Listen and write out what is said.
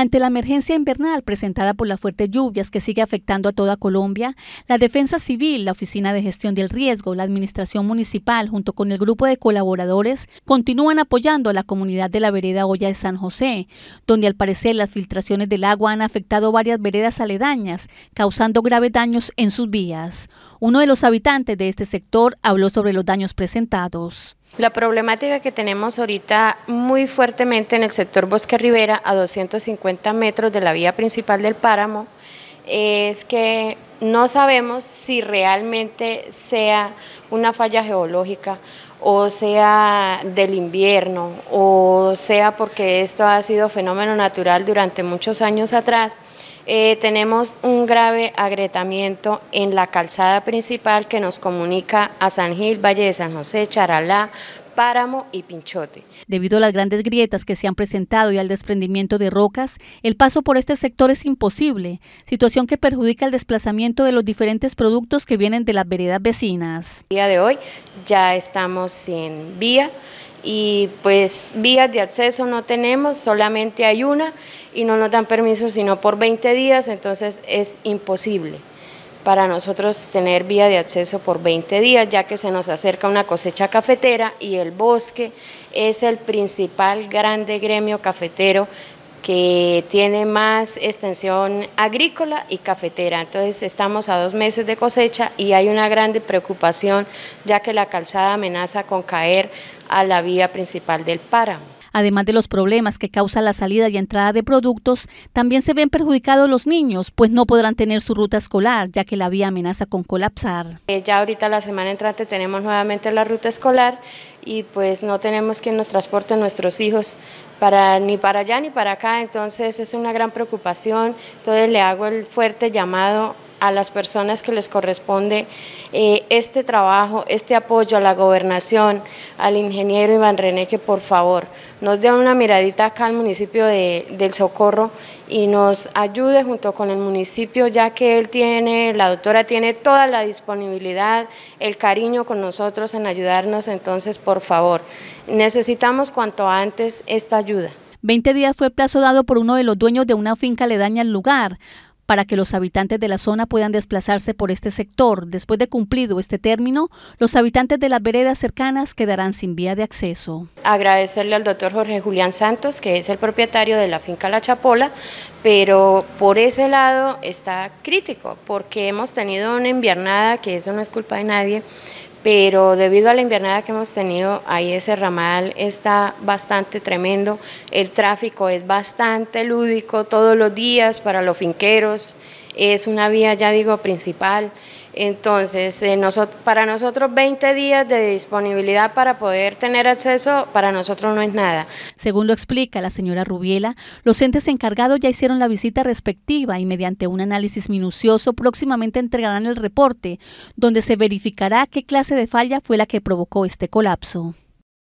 Ante la emergencia invernal presentada por las fuertes lluvias que sigue afectando a toda Colombia, la Defensa Civil, la Oficina de Gestión del Riesgo, la Administración Municipal, junto con el grupo de colaboradores, continúan apoyando a la comunidad de la vereda Olla de San José, donde al parecer las filtraciones del agua han afectado varias veredas aledañas, causando graves daños en sus vías. Uno de los habitantes de este sector habló sobre los daños presentados. La problemática que tenemos ahorita muy fuertemente en el sector Bosque Rivera, a 250 metros de la vía principal del páramo, es que no sabemos si realmente sea una falla geológica o sea del invierno o sea porque esto ha sido fenómeno natural durante muchos años atrás, eh, tenemos un grave agrietamiento en la calzada principal que nos comunica a San Gil, Valle de San José, Charalá, Páramo y Pinchote. Debido a las grandes grietas que se han presentado y al desprendimiento de rocas, el paso por este sector es imposible, situación que perjudica el desplazamiento de los diferentes productos que vienen de las veredas vecinas. El día de hoy ya estamos en vía y pues vías de acceso no tenemos, solamente hay una y no nos dan permiso sino por 20 días, entonces es imposible para nosotros tener vía de acceso por 20 días, ya que se nos acerca una cosecha cafetera y el bosque es el principal grande gremio cafetero que tiene más extensión agrícola y cafetera. Entonces estamos a dos meses de cosecha y hay una grande preocupación ya que la calzada amenaza con caer a la vía principal del páramo. Además de los problemas que causa la salida y entrada de productos, también se ven perjudicados los niños, pues no podrán tener su ruta escolar, ya que la vía amenaza con colapsar. Eh, ya ahorita la semana entrante tenemos nuevamente la ruta escolar y pues no tenemos quien nos transporte nuestros hijos para ni para allá ni para acá, entonces es una gran preocupación, entonces le hago el fuerte llamado a las personas que les corresponde eh, este trabajo, este apoyo a la gobernación, al ingeniero Iván René, que por favor nos dé una miradita acá al municipio de, del Socorro y nos ayude junto con el municipio, ya que él tiene, la doctora tiene toda la disponibilidad, el cariño con nosotros en ayudarnos, entonces por favor, necesitamos cuanto antes esta ayuda. 20 días fue el plazo dado por uno de los dueños de una finca le daña el lugar para que los habitantes de la zona puedan desplazarse por este sector. Después de cumplido este término, los habitantes de las veredas cercanas quedarán sin vía de acceso. Agradecerle al doctor Jorge Julián Santos, que es el propietario de la finca La Chapola, pero por ese lado está crítico, porque hemos tenido una inviernada, que eso no es culpa de nadie, pero debido a la inviernada que hemos tenido, ahí ese ramal está bastante tremendo, el tráfico es bastante lúdico todos los días para los finqueros, es una vía, ya digo, principal. Entonces, eh, nosotros, para nosotros 20 días de disponibilidad para poder tener acceso, para nosotros no es nada. Según lo explica la señora Rubiela, los entes encargados ya hicieron la visita respectiva y mediante un análisis minucioso próximamente entregarán el reporte, donde se verificará qué clase de falla fue la que provocó este colapso.